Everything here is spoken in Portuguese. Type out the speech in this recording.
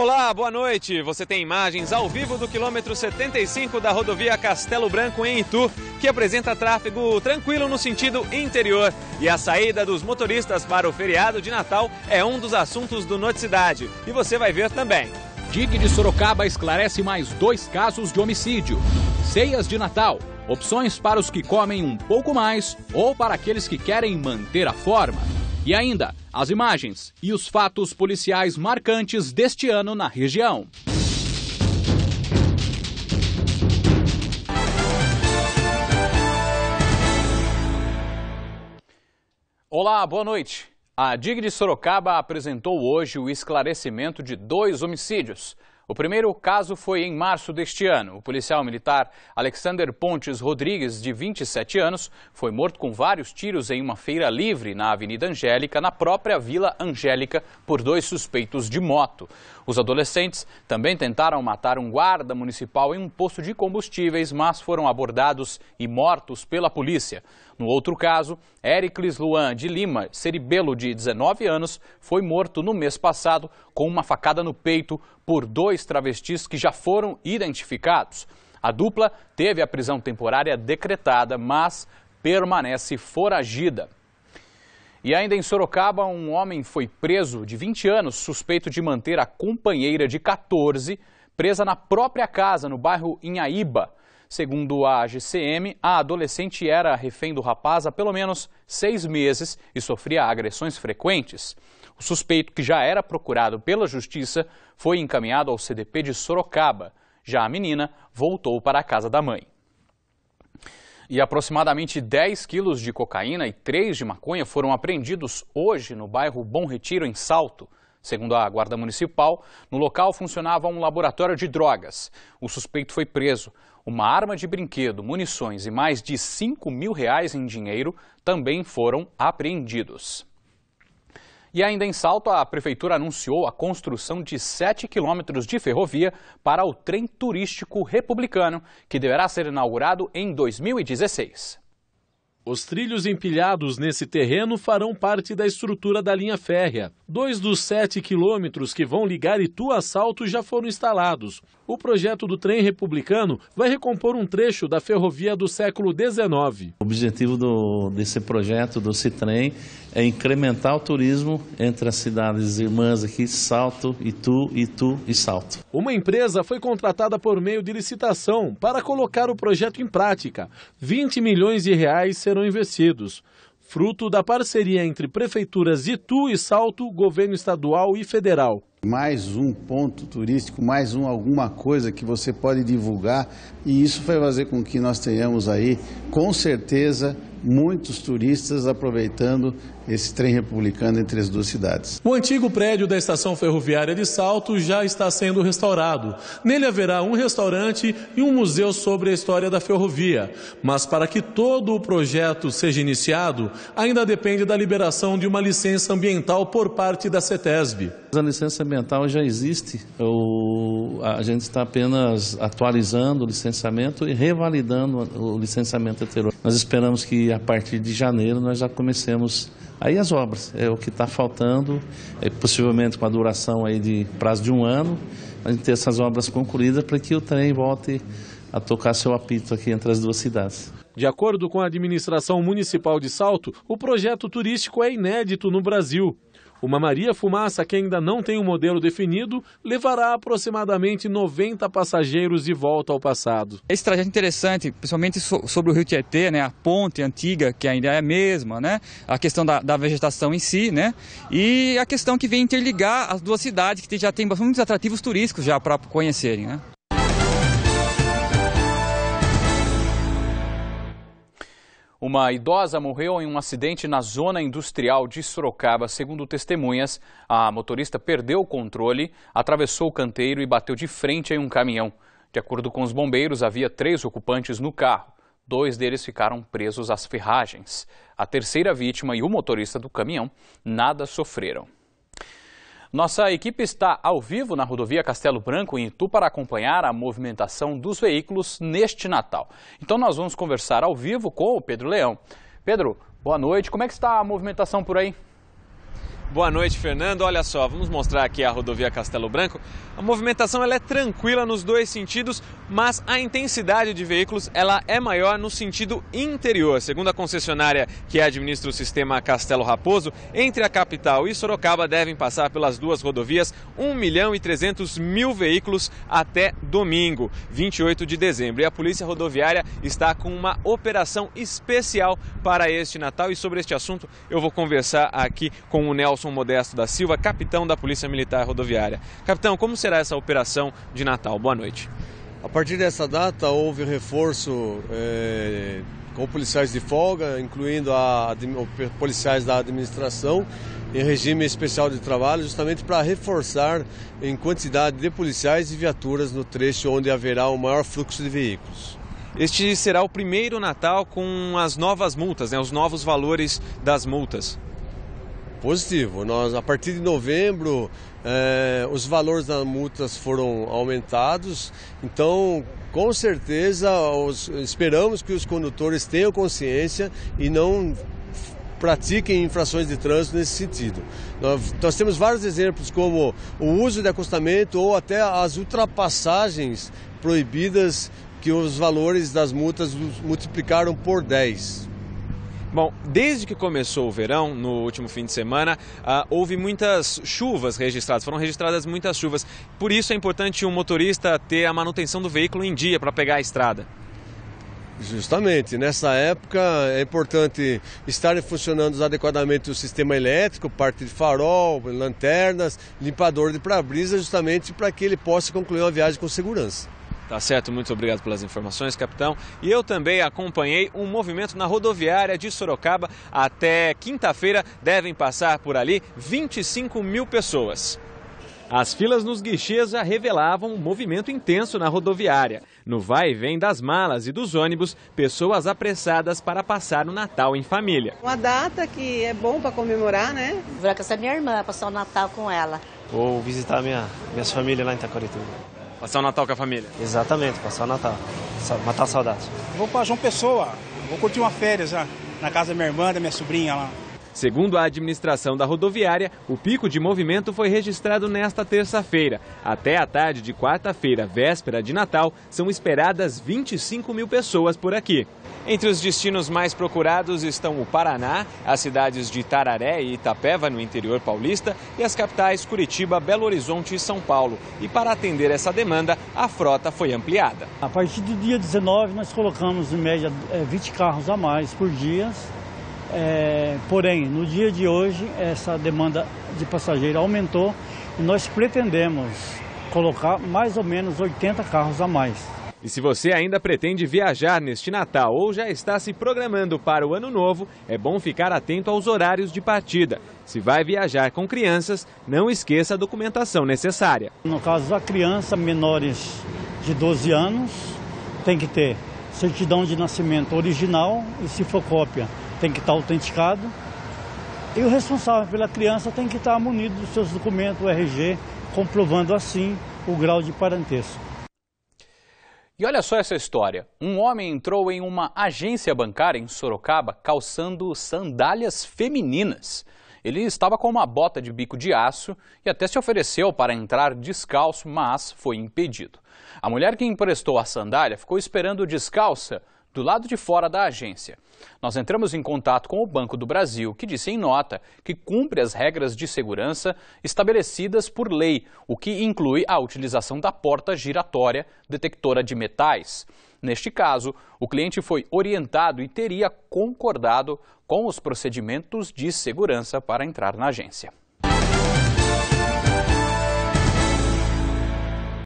Olá, boa noite. Você tem imagens ao vivo do quilômetro 75 da rodovia Castelo Branco em Itu, que apresenta tráfego tranquilo no sentido interior. E a saída dos motoristas para o feriado de Natal é um dos assuntos do Noticidade. E você vai ver também. DIG de Sorocaba esclarece mais dois casos de homicídio. Ceias de Natal. Opções para os que comem um pouco mais ou para aqueles que querem manter a forma. E ainda, as imagens e os fatos policiais marcantes deste ano na região. Olá, boa noite. A DIG de Sorocaba apresentou hoje o esclarecimento de dois homicídios. O primeiro caso foi em março deste ano. O policial militar Alexander Pontes Rodrigues, de 27 anos, foi morto com vários tiros em uma feira livre na Avenida Angélica, na própria Vila Angélica, por dois suspeitos de moto. Os adolescentes também tentaram matar um guarda municipal em um posto de combustíveis, mas foram abordados e mortos pela polícia. No outro caso, Éricles Luan de Lima, seribelo de 19 anos, foi morto no mês passado com uma facada no peito por dois travestis que já foram identificados. A dupla teve a prisão temporária decretada, mas permanece foragida. E ainda em Sorocaba, um homem foi preso de 20 anos, suspeito de manter a companheira de 14 presa na própria casa, no bairro Inhaíba. Segundo a GCM, a adolescente era refém do rapaz há pelo menos seis meses e sofria agressões frequentes. O suspeito, que já era procurado pela justiça, foi encaminhado ao CDP de Sorocaba. Já a menina voltou para a casa da mãe. E aproximadamente 10 quilos de cocaína e 3 de maconha foram apreendidos hoje no bairro Bom Retiro, em Salto. Segundo a Guarda Municipal, no local funcionava um laboratório de drogas. O suspeito foi preso. Uma arma de brinquedo, munições e mais de 5 mil reais em dinheiro também foram apreendidos. E ainda em Salto, a prefeitura anunciou a construção de 7 quilômetros de ferrovia para o trem turístico republicano, que deverá ser inaugurado em 2016. Os trilhos empilhados nesse terreno farão parte da estrutura da linha férrea. Dois dos sete quilômetros que vão ligar Itu a Salto já foram instalados. O projeto do trem republicano vai recompor um trecho da ferrovia do século XIX. O objetivo do, desse projeto, desse trem, é incrementar o turismo entre as cidades irmãs aqui, Salto, Itu, Itu e Salto. Uma empresa foi contratada por meio de licitação para colocar o projeto em prática. 20 milhões de reais serão investidos. Fruto da parceria entre prefeituras Itu e Salto, governo estadual e federal. Mais um ponto turístico, mais um alguma coisa que você pode divulgar e isso vai fazer com que nós tenhamos aí, com certeza, muitos turistas aproveitando esse trem republicano entre as duas cidades. O antigo prédio da estação ferroviária de Salto já está sendo restaurado. Nele haverá um restaurante e um museu sobre a história da ferrovia. Mas para que todo o projeto seja iniciado, ainda depende da liberação de uma licença ambiental por parte da CETESB. A licença ambiental já existe. O, a gente está apenas atualizando o licenciamento e revalidando o licenciamento anterior. Nós esperamos que e a partir de janeiro nós já comecemos aí as obras. É o que está faltando, é, possivelmente com a duração aí de prazo de um ano, a gente ter essas obras concluídas para que o trem volte a tocar seu apito aqui entre as duas cidades. De acordo com a administração municipal de Salto, o projeto turístico é inédito no Brasil. Uma Maria Fumaça que ainda não tem um modelo definido levará aproximadamente 90 passageiros de volta ao passado. Esse trajeto é interessante, principalmente sobre o rio Tietê, né, a ponte antiga que ainda é a mesma, né, a questão da, da vegetação em si, né, e a questão que vem interligar as duas cidades que já tem muitos atrativos turísticos já para conhecerem, né. Uma idosa morreu em um acidente na zona industrial de Sorocaba. Segundo testemunhas, a motorista perdeu o controle, atravessou o canteiro e bateu de frente em um caminhão. De acordo com os bombeiros, havia três ocupantes no carro. Dois deles ficaram presos às ferragens. A terceira vítima e o motorista do caminhão nada sofreram. Nossa equipe está ao vivo na rodovia Castelo Branco, em Itu, para acompanhar a movimentação dos veículos neste Natal. Então nós vamos conversar ao vivo com o Pedro Leão. Pedro, boa noite. Como é que está a movimentação por aí? Boa noite, Fernando. Olha só, vamos mostrar aqui a rodovia Castelo Branco. A movimentação ela é tranquila nos dois sentidos, mas a intensidade de veículos ela é maior no sentido interior. Segundo a concessionária que administra o sistema Castelo Raposo, entre a capital e Sorocaba devem passar pelas duas rodovias 1 milhão e 300 mil veículos até domingo, 28 de dezembro. E a Polícia Rodoviária está com uma operação especial para este Natal. E sobre este assunto eu vou conversar aqui com o Nelson. Nelson Modesto da Silva, capitão da Polícia Militar Rodoviária. Capitão, como será essa operação de Natal? Boa noite. A partir dessa data houve reforço é, com policiais de folga, incluindo a, a, policiais da administração em regime especial de trabalho, justamente para reforçar em quantidade de policiais e viaturas no trecho onde haverá o maior fluxo de veículos. Este será o primeiro Natal com as novas multas, né, os novos valores das multas. Positivo. Nós, a partir de novembro, eh, os valores das multas foram aumentados, então, com certeza, os, esperamos que os condutores tenham consciência e não pratiquem infrações de trânsito nesse sentido. Nós, nós, temos vários exemplos, como o uso de acostamento ou até as ultrapassagens proibidas, que os valores das multas multiplicaram por 10. Bom, desde que começou o verão, no último fim de semana, ah, houve muitas chuvas registradas, foram registradas muitas chuvas. Por isso é importante o motorista ter a manutenção do veículo em dia para pegar a estrada. Justamente, nessa época é importante estarem funcionando adequadamente o sistema elétrico, parte de farol, lanternas, limpador de para-brisa, justamente para que ele possa concluir uma viagem com segurança. Tá certo, muito obrigado pelas informações, capitão. E eu também acompanhei um movimento na rodoviária de Sorocaba. Até quinta-feira devem passar por ali 25 mil pessoas. As filas nos guichês já revelavam um movimento intenso na rodoviária. No vai e vem das malas e dos ônibus, pessoas apressadas para passar o Natal em família. Uma data que é bom para comemorar, né? Vou com essa minha irmã, passar o Natal com ela. Vou visitar minha, minhas famílias lá em Taquarituba. Passar o Natal com a família? Exatamente, passar o Natal. Matar saudades. Vou para João Pessoa, vou curtir uma férias já, na casa da minha irmã, da minha sobrinha lá. Segundo a administração da rodoviária, o pico de movimento foi registrado nesta terça-feira. Até a tarde de quarta-feira, véspera de Natal, são esperadas 25 mil pessoas por aqui. Entre os destinos mais procurados estão o Paraná, as cidades de Tararé e Itapeva, no interior paulista, e as capitais Curitiba, Belo Horizonte e São Paulo. E para atender essa demanda, a frota foi ampliada. A partir do dia 19, nós colocamos em média 20 eh, carros a mais por dia é, porém, no dia de hoje, essa demanda de passageiro aumentou e nós pretendemos colocar mais ou menos 80 carros a mais. E se você ainda pretende viajar neste Natal ou já está se programando para o Ano Novo, é bom ficar atento aos horários de partida. Se vai viajar com crianças, não esqueça a documentação necessária. No caso da criança, menores de 12 anos, tem que ter certidão de nascimento original e, se for cópia, tem que estar autenticado. E o responsável pela criança tem que estar munido dos seus documentos, o RG, comprovando assim o grau de parentesco. E olha só essa história. Um homem entrou em uma agência bancária em Sorocaba calçando sandálias femininas. Ele estava com uma bota de bico de aço e até se ofereceu para entrar descalço, mas foi impedido. A mulher que emprestou a sandália ficou esperando descalça do lado de fora da agência. Nós entramos em contato com o Banco do Brasil, que disse em nota que cumpre as regras de segurança estabelecidas por lei, o que inclui a utilização da porta giratória detectora de metais. Neste caso, o cliente foi orientado e teria concordado com os procedimentos de segurança para entrar na agência.